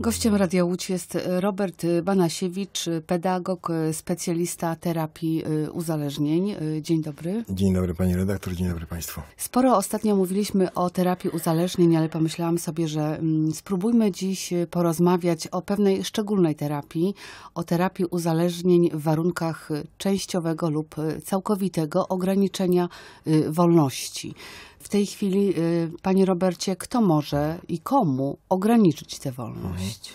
Gościem Radia Łódź jest y, Robert y, Banasiewicz, y, pedagog, specjalista terapii uzależnień. Dzień dobry. Dzień dobry pani redaktor, dzień dobry państwu. Sporo ostatnio mówiliśmy o terapii uzależnień, ale pomyślałam sobie, że mm, spróbujmy dziś porozmawiać o pewnej szczególnej terapii, o terapii uzależnień w warunkach częściowego lub całkowitego ograniczenia wolności. W tej chwili, y, panie Robercie, kto może i komu ograniczyć tę wolność?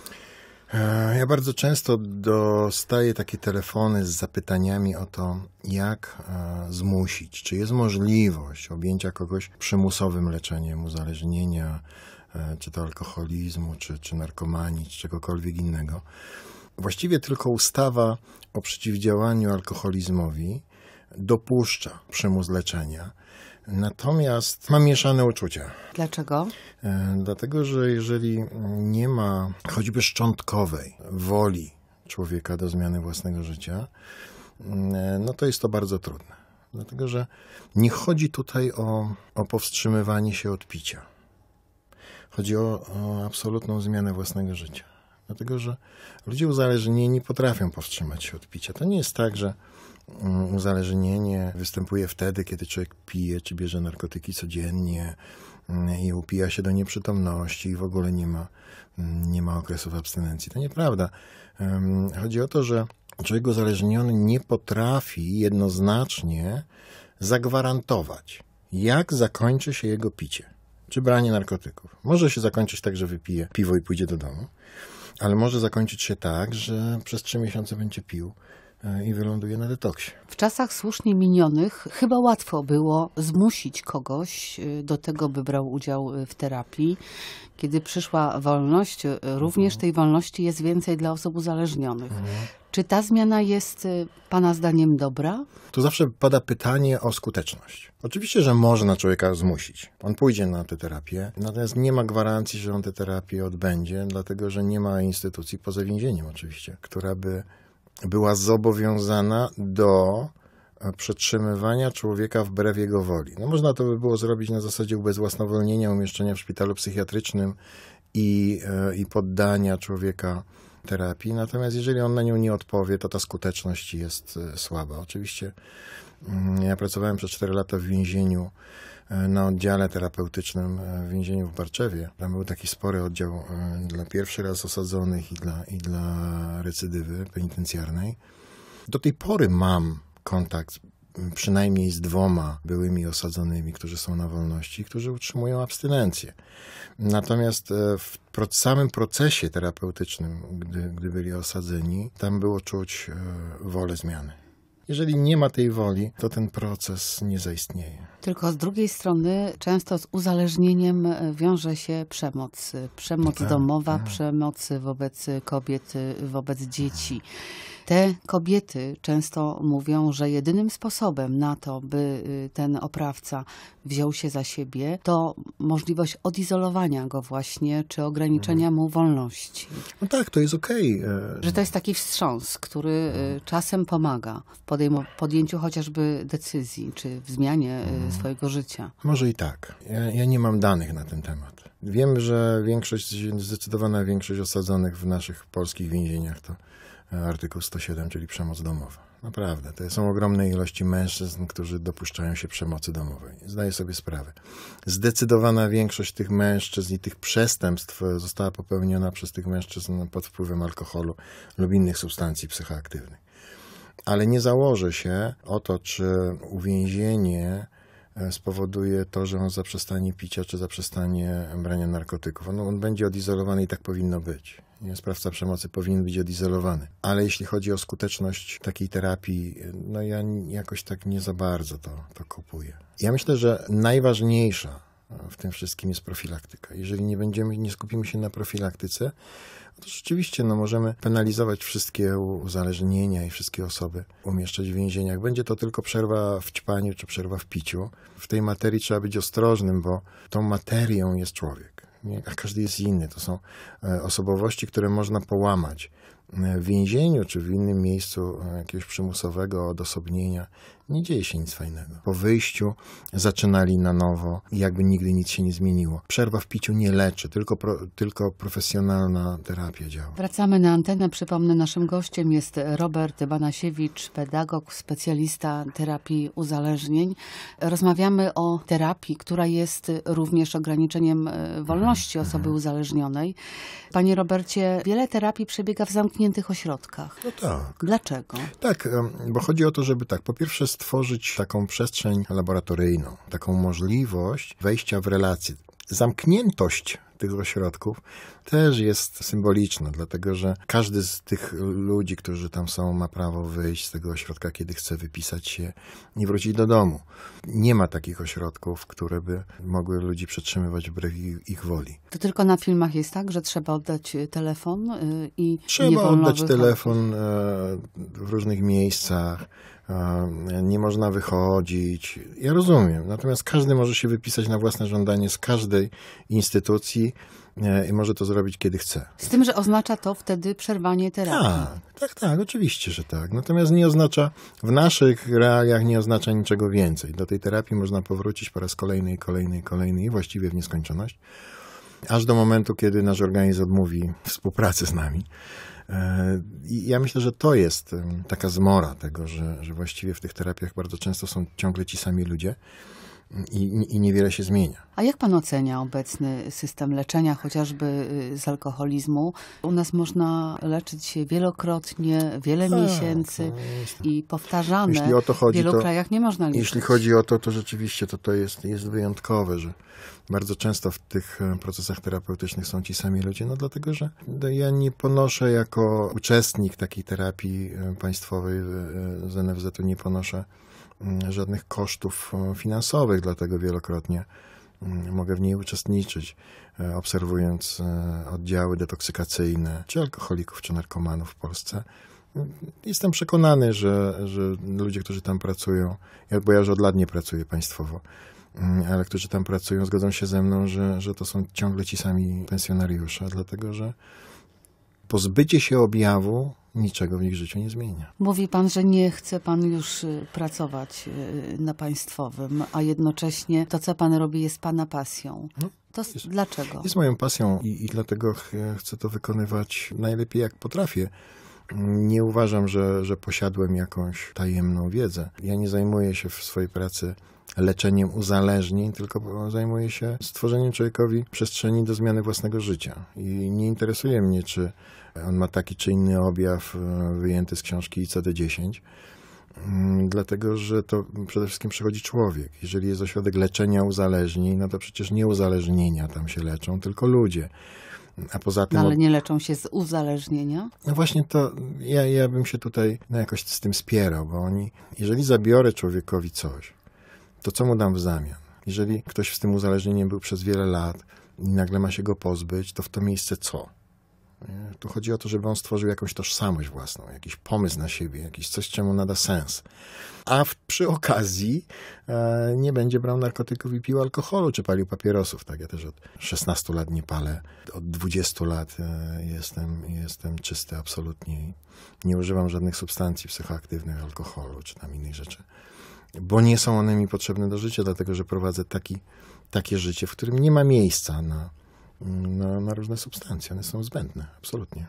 E, ja bardzo często dostaję takie telefony z zapytaniami o to, jak e, zmusić, czy jest możliwość objęcia kogoś przymusowym leczeniem uzależnienia, e, czy to alkoholizmu, czy, czy narkomanii, czy czegokolwiek innego. Właściwie tylko ustawa o przeciwdziałaniu alkoholizmowi dopuszcza przymus leczenia. Natomiast mam mieszane uczucia. Dlaczego? E, dlatego, że jeżeli nie ma choćby szczątkowej woli człowieka do zmiany własnego życia, mm, e, no to jest to bardzo trudne. Dlatego, że nie chodzi tutaj o, o powstrzymywanie się od picia. Chodzi o, o absolutną zmianę własnego życia. Dlatego, że ludzie uzależnieni potrafią powstrzymać się od picia. To nie jest tak, że Mm, uzależnienie występuje wtedy, kiedy człowiek pije czy bierze narkotyki codziennie mm, i upija się do nieprzytomności i w ogóle nie ma, mm, nie ma okresów abstynencji. To nieprawda. Chodzi o to, że człowiek uzależniony nie potrafi jednoznacznie zagwarantować, jak zakończy się jego picie czy branie narkotyków. Może się zakończyć tak, że wypije piwo i pójdzie do domu, ale może zakończyć się tak, że przez trzy miesiące będzie pił E, i wyląduje na detoksie. W czasach słusznie minionych chyba łatwo było zmusić kogoś e, do tego, by brał udział e, w terapii. Kiedy przyszła wolność, również mhm. tej wolności jest więcej dla osób uzależnionych. Mhm. Czy ta zmiana jest Pana zdaniem dobra? Tu zawsze pada pytanie o skuteczność. Oczywiście, że można człowieka zmusić. On pójdzie na tę terapię, natomiast nie ma gwarancji, że on tę terapię odbędzie, dlatego że nie ma instytucji poza więzieniem oczywiście, która by była zobowiązana do e, przetrzymywania człowieka wbrew jego woli. No można to by było zrobić na zasadzie ubezwłasnowolnienia, umieszczenia w szpitalu psychiatrycznym i, e, i poddania człowieka terapii. Natomiast jeżeli on na nią nie odpowie, to ta skuteczność jest e, słaba. Oczywiście mm, ja pracowałem przez 4 lata w więzieniu E, na oddziale terapeutycznym e, w więzieniu w Barczewie. Tam był taki spory oddział e, dla pierwszy raz osadzonych i dla, i dla recydywy penitencjarnej. Do tej pory mam kontakt przynajmniej z dwoma byłymi osadzonymi, którzy są na wolności, którzy utrzymują abstynencję. Natomiast w samym procesie terapeutycznym, gdy, gdy byli osadzeni, tam było czuć wolę zmiany. Jeżeli nie ma tej woli, to ten proces nie zaistnieje. Tylko z drugiej strony często z uzależnieniem e, wiąże się przemoc. E, przemoc tak. domowa, mhm. przemoc wobec kobiet, e, wobec dzieci. Te kobiety często mówią, że jedynym sposobem na to, by y, ten oprawca wziął się za siebie, to możliwość odizolowania go właśnie, czy ograniczenia mhm. mu wolności. No tak, to jest okej. Okay. E. Że to jest taki wstrząs, który e, mhm. czasem pomaga w podjęciu chociażby decyzji, czy w zmianie e, mhm. swojego życia. Może i tak. Ja, ja nie mam danych na ten temat. Wiem, że większość, zdecydowana większość osadzonych w naszych polskich więzieniach to artykuł 107, czyli przemoc domowa. Naprawdę, to są ogromne ilości mężczyzn, którzy dopuszczają się przemocy domowej. Zdaję sobie sprawę. Zdecydowana większość tych mężczyzn i tych przestępstw została popełniona przez tych mężczyzn pod wpływem alkoholu lub innych substancji psychoaktywnych. Ale nie założę się o to, czy uwięzienie e, spowoduje to, że on zaprzestanie picia czy zaprzestanie brania narkotyków. On, on będzie odizolowany i tak powinno być sprawca przemocy powinien być odizolowany. Ale jeśli chodzi o skuteczność takiej terapii, no ja jakoś tak nie za bardzo to, to kupuję. Ja myślę, że najważniejsza w tym wszystkim jest profilaktyka. Jeżeli nie będziemy, nie skupimy się na profilaktyce, to rzeczywiście no, możemy penalizować wszystkie uzależnienia i wszystkie osoby, umieszczać w więzieniach. Będzie to tylko przerwa w ćpaniu czy przerwa w piciu. W tej materii trzeba być ostrożnym, bo tą materią jest człowiek. Nie? A każdy jest inny. To są e, osobowości, które można połamać w więzieniu czy w innym miejscu e, jakiegoś przymusowego odosobnienia nie dzieje się nic fajnego. Po wyjściu zaczynali na nowo i jakby nigdy nic się nie zmieniło. Przerwa w piciu nie leczy, tylko, pro, tylko profesjonalna terapia działa. Wracamy na antenę. Przypomnę, naszym gościem jest Robert Banasiewicz, pedagog, specjalista terapii uzależnień. Rozmawiamy o terapii, która jest również ograniczeniem e, wolności osoby uzależnionej. Panie Robercie, wiele terapii przebiega w zamknięciu zamkniętych ośrodkach. No tak. Dlaczego? Tak, bo chodzi o to, żeby tak, po pierwsze stworzyć taką przestrzeń laboratoryjną, taką możliwość wejścia w relacje. Zamkniętość tych ośrodków, też jest symboliczna, dlatego że każdy z tych ludzi, którzy tam są, ma prawo wyjść z tego ośrodka, kiedy chce wypisać się i wrócić do domu. Nie ma takich ośrodków, które by mogły ludzi przetrzymywać wbrew ich woli. To tylko na filmach jest tak, że trzeba oddać e, telefon e, i Trzeba nie oddać telefon e, w różnych miejscach nie można wychodzić. Ja rozumiem, natomiast każdy może się wypisać na własne żądanie z każdej instytucji E, i może to zrobić, kiedy chce. Z tym, że oznacza to wtedy przerwanie terapii. Tak, tak, tak, oczywiście, że tak. Natomiast nie oznacza, w naszych realiach nie oznacza niczego więcej. Do tej terapii można powrócić po raz kolejny, kolejny, kolejny i właściwie w nieskończoność. Aż do momentu, kiedy nasz organizm odmówi współpracy z nami. E, I ja myślę, że to jest taka zmora tego, że, że właściwie w tych terapiach bardzo często są ciągle ci sami ludzie i, i niewiele się zmienia. A jak pan ocenia obecny system leczenia chociażby y, z alkoholizmu? U nas można leczyć się wielokrotnie, wiele tak, miesięcy tak, i powtarzane. Jeśli o to chodzi, w wielu to, krajach nie można leczyć. Jeśli chodzi o to, to rzeczywiście to, to jest, jest wyjątkowe, że bardzo często w tych e, procesach terapeutycznych są ci sami ludzie, no dlatego, że no, ja nie ponoszę jako uczestnik takiej terapii e, państwowej e, z NFZ-u, nie ponoszę Mm, żadnych kosztów e, finansowych, dlatego wielokrotnie mm, mogę w niej uczestniczyć, e, obserwując e, oddziały detoksykacyjne czy alkoholików, czy narkomanów w Polsce. Mm, jestem przekonany, że, że ludzie, którzy tam pracują, bo ja już od lat nie pracuję państwowo, ale którzy tam pracują, zgodzą się ze mną, że, że to są ciągle ci sami pensjonariusze, dlatego że pozbycie się objawu niczego w ich życiu nie zmienia. Mówi pan, że nie chce pan już y, pracować y, na państwowym, a jednocześnie to, co pan robi, jest pana pasją. No. To jest, dlaczego? Jest moją pasją i, i dlatego chcę to wykonywać najlepiej, jak potrafię. Nie uważam, że, że posiadłem jakąś tajemną wiedzę. Ja nie zajmuję się w swojej pracy leczeniem uzależnień, tylko zajmuję się stworzeniem człowiekowi przestrzeni do zmiany własnego życia. I nie interesuje mnie, czy on ma taki czy inny objaw e, wyjęty z książki ICD-10, mm, dlatego że to przede wszystkim przychodzi człowiek. Jeżeli jest ośrodek leczenia uzależnień, no to przecież nie uzależnienia tam się leczą, tylko ludzie. A poza tym. No, ale nie leczą się z uzależnienia? No właśnie to ja, ja bym się tutaj no, jakoś z tym spierał, bo oni, jeżeli zabiorę człowiekowi coś, to co mu dam w zamian? Jeżeli ktoś z tym uzależnieniem był przez wiele lat i nagle ma się go pozbyć, to w to miejsce co? Tu chodzi o to, żeby on stworzył jakąś tożsamość własną, jakiś pomysł na siebie, jakiś coś, czemu nada sens. A w, przy okazji e, nie będzie brał narkotyków i pił alkoholu, czy palił papierosów. Tak, ja też od 16 lat nie palę. Od 20 lat e, jestem, jestem czysty absolutnie. Nie używam żadnych substancji psychoaktywnych, alkoholu, czy tam innych rzeczy. Bo nie są one mi potrzebne do życia, dlatego że prowadzę taki, takie życie, w którym nie ma miejsca na na, na różne substancje. One są zbędne, absolutnie.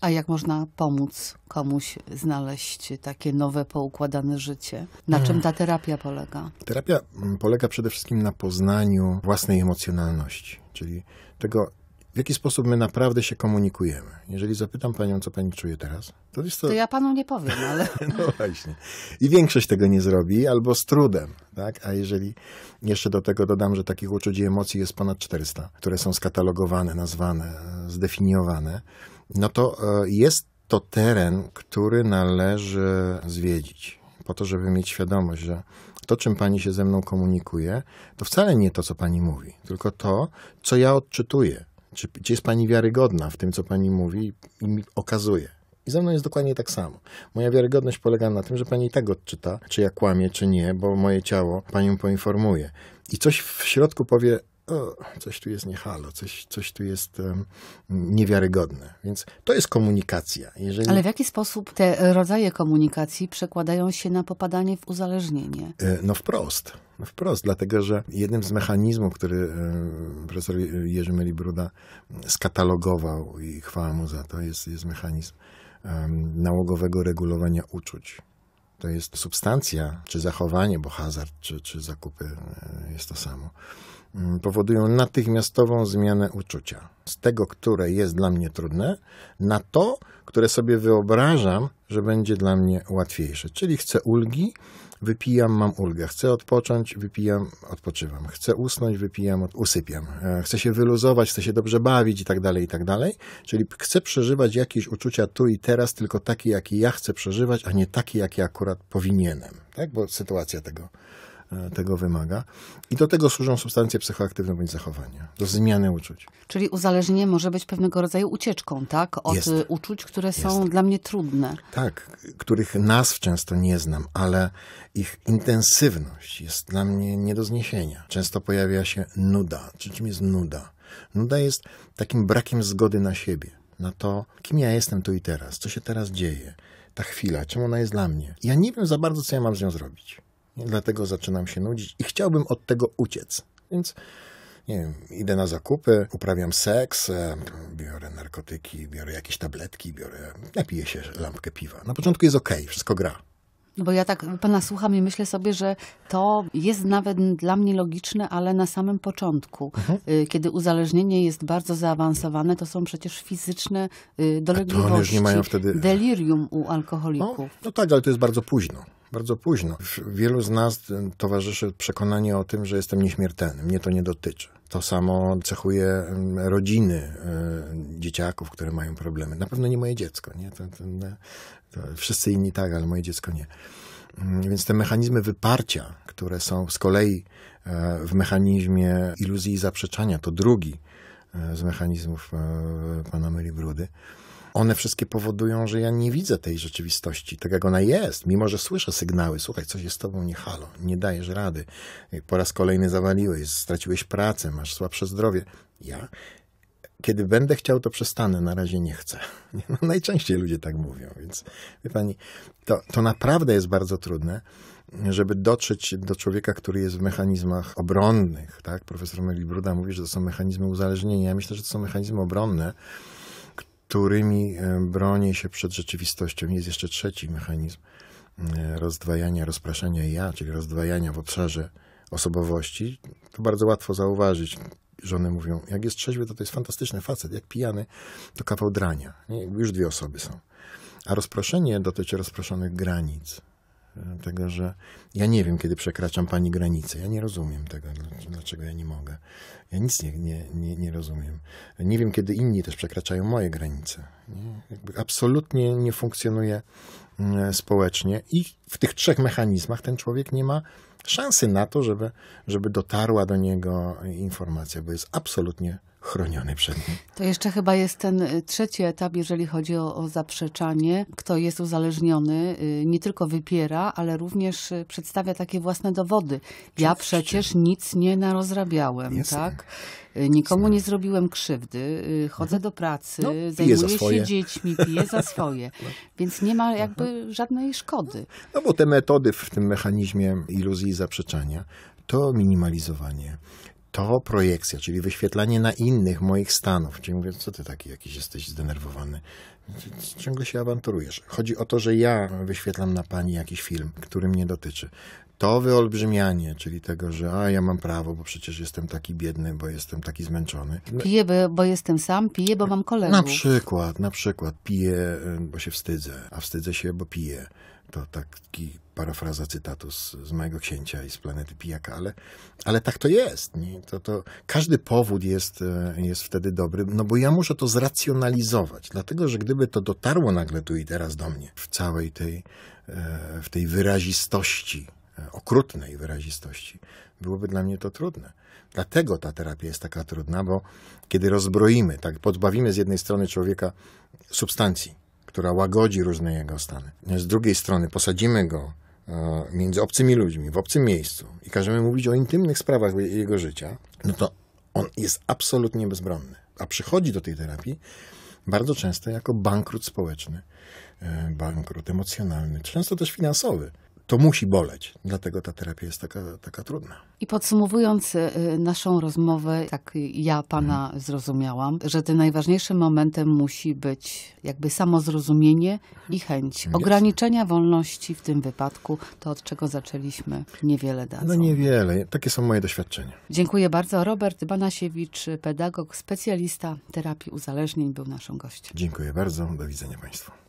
A jak można pomóc komuś znaleźć takie nowe, poukładane życie? Na czym ta terapia polega? Terapia polega przede wszystkim na poznaniu własnej emocjonalności, czyli tego, w jaki sposób my naprawdę się komunikujemy. Jeżeli zapytam panią, co pani czuje teraz, to jest to... To ja panu nie powiem, ale... no właśnie. I większość tego nie zrobi, albo z trudem, tak? A jeżeli jeszcze do tego dodam, że takich uczuć i emocji jest ponad 400, które są skatalogowane, nazwane, zdefiniowane, no to e, jest to teren, który należy zwiedzić, po to, żeby mieć świadomość, że to, czym pani się ze mną komunikuje, to wcale nie to, co pani mówi, tylko to, co ja odczytuję czy, czy jest pani wiarygodna w tym, co pani mówi i mi okazuje? I ze mną jest dokładnie tak samo. Moja wiarygodność polega na tym, że pani tego tak odczyta, czy ja kłamię, czy nie, bo moje ciało panią poinformuje. I coś w środku powie, o, coś tu jest niehalo, coś, coś tu jest um, niewiarygodne. Więc to jest komunikacja. Jeżeli... Ale w jaki sposób te rodzaje komunikacji przekładają się na popadanie w uzależnienie? E, no wprost. No wprost, dlatego że jednym z mechanizmów, który e, profesor Jerzy Melibruda skatalogował i chwała mu za to, jest, jest mechanizm um, nałogowego regulowania uczuć to jest substancja czy zachowanie, bo hazard czy, czy zakupy e, jest to samo, Mm, powodują natychmiastową zmianę uczucia. Z tego, które jest dla mnie trudne, na to, które sobie wyobrażam, że będzie dla mnie łatwiejsze. Czyli chcę ulgi, wypijam, mam ulgę. Chcę odpocząć, wypijam, odpoczywam. Chcę usnąć, wypijam, usypiam. E, chcę się wyluzować, chcę się dobrze bawić i tak dalej, i tak dalej. Czyli chcę przeżywać jakieś uczucia tu i teraz, tylko takie, jakie ja chcę przeżywać, a nie takie, jakie akurat powinienem. Tak? Bo sytuacja tego E, tego wymaga. I do tego służą substancje psychoaktywne bądź zachowania, do zmiany uczuć. Czyli uzależnienie może być pewnego rodzaju ucieczką, tak? Od Jest. E, uczuć, które są Jest. dla mnie trudne. Tak, których nazw często nie znam, ale ich intensywność jest dla mnie nie do zniesienia. Często pojawia się nuda. Czym jest nuda? Nuda jest takim brakiem zgody na siebie, na to, kim ja jestem tu i teraz, co się teraz dzieje, ta chwila, czemu ona jest dla mnie. Ja nie wiem za bardzo, co ja mam z nią zrobić dlatego zaczynam się nudzić i chciałbym od tego uciec. Więc nie wiem, idę na zakupy, uprawiam seks, e, biorę narkotyki, biorę jakieś tabletki, biorę, napiję się lampkę piwa. Na początku jest ok, wszystko gra. No bo ja tak pana słucham i myślę sobie, że to jest nawet dla mnie logiczne, ale na samym początku, mhm. Y, kiedy uzależnienie jest bardzo zaawansowane, to są przecież fizyczne dolegliwości. Y, A to już nie mają wtedy... Delirium u alkoholików. No, no tak, ale to jest bardzo późno bardzo późno. Wielu z nas y, towarzyszy przekonanie o tym, że jestem nieśmiertelny. Mnie to nie dotyczy. To samo cechuje y, rodziny y, dzieciaków, które mają problemy. Na pewno nie moje dziecko. Nie? To, to, no, to wszyscy inni tak, ale moje dziecko nie. Mm, więc te mechanizmy wyparcia, które są z kolei w mechanizmie iluzji i zaprzeczania, to drugi z mechanizmów pana Myli Brudy, one wszystkie powodują, że ja nie widzę tej rzeczywistości, tak jak ona jest, mimo że słyszę sygnały, słuchaj, coś jest z tobą nie halo, nie dajesz rady, po raz kolejny zawaliłeś, straciłeś pracę, masz słabsze zdrowie. Ja kiedy będę chciał, to przestanę, na razie nie chcę. No, najczęściej ludzie tak mówią, więc wie pani, to, to naprawdę jest bardzo trudne, żeby dotrzeć do człowieka, który jest w mechanizmach obronnych. Tak? Profesor Bruda mówi, że to są mechanizmy uzależnienia. Ja myślę, że to są mechanizmy obronne, którymi e, bronię się przed rzeczywistością. Jest jeszcze trzeci mechanizm e, rozdwajania, rozpraszania ja, czyli rozdwajania w obszarze osobowości. To bardzo łatwo zauważyć. Żony mówią, jak jest trzeźwy, to to jest fantastyczny facet, jak pijany, to kawał drania. Już dwie osoby są. A rozproszenie dotyczy rozproszonych granic, tego, że ja nie wiem, kiedy przekraczam pani granicę. Ja nie rozumiem tego, dlaczego ja nie mogę. Ja nic nie, nie, nie, nie rozumiem. Nie wiem, kiedy inni też przekraczają moje granice. absolutnie nie funkcjonuje mm, społecznie i w tych trzech mechanizmach ten człowiek nie ma szansy na to, żeby, żeby dotarła do niego informacja, bo jest absolutnie chroniony przed nim. To jeszcze chyba jest ten y, trzeci etap, jeżeli chodzi o, o zaprzeczanie. Kto jest uzależniony, y, nie tylko wypiera, ale również y, przedstawia takie własne dowody. Ja przecież nic nie narozrabiałem, Jestem. tak? Nikomu nie zrobiłem krzywdy, chodzę do pracy, no, zajmuję się dziećmi, piję za swoje, no. więc nie ma jakby żadnej szkody. No bo te metody w tym mechanizmie iluzji i zaprzeczania to minimalizowanie, to projekcja, czyli wyświetlanie na innych moich stanów, czyli mówię, co ty taki jakiś jesteś zdenerwowany, ciągle się awanturujesz. Chodzi o to, że ja wyświetlam na pani jakiś film, który mnie dotyczy. To wyolbrzymianie, czyli tego, że a ja mam prawo, bo przecież jestem taki biedny, bo jestem taki zmęczony. No. Piję, bo jestem sam, piję, bo mam kolegów. Na przykład, na przykład piję, y, bo się wstydzę, a wstydzę się, bo piję to taki parafraza cytatu z, z mojego księcia i z planety Pijaka, ale, ale tak to jest. Nie? To, to każdy powód jest, e, jest wtedy dobry, no bo ja muszę to zracjonalizować, dlatego że gdyby to dotarło nagle tu i teraz do mnie w całej tej, e, w tej wyrazistości, e, okrutnej wyrazistości, byłoby dla mnie to trudne. Dlatego ta terapia jest taka trudna, bo kiedy rozbroimy, tak podbawimy z jednej strony człowieka substancji, która łagodzi różne jego stany. Z drugiej strony posadzimy go e, między obcymi ludźmi, w obcym miejscu i każemy mówić o intymnych sprawach jego życia, no to on jest absolutnie bezbronny. A przychodzi do tej terapii bardzo często jako bankrut społeczny, e, bankrut emocjonalny, często też finansowy to musi boleć. Dlatego ta terapia jest taka, taka trudna. I podsumowując y, naszą rozmowę, tak ja pana mhm. zrozumiałam, że tym najważniejszym momentem musi być jakby samozrozumienie i chęć ograniczenia wolności w tym wypadku, to od czego zaczęliśmy, niewiele dadzą. No niewiele, takie są moje doświadczenia. Dziękuję bardzo. Robert Banasiewicz, pedagog, specjalista terapii uzależnień był naszym gościem. Dziękuję bardzo, do widzenia Państwu.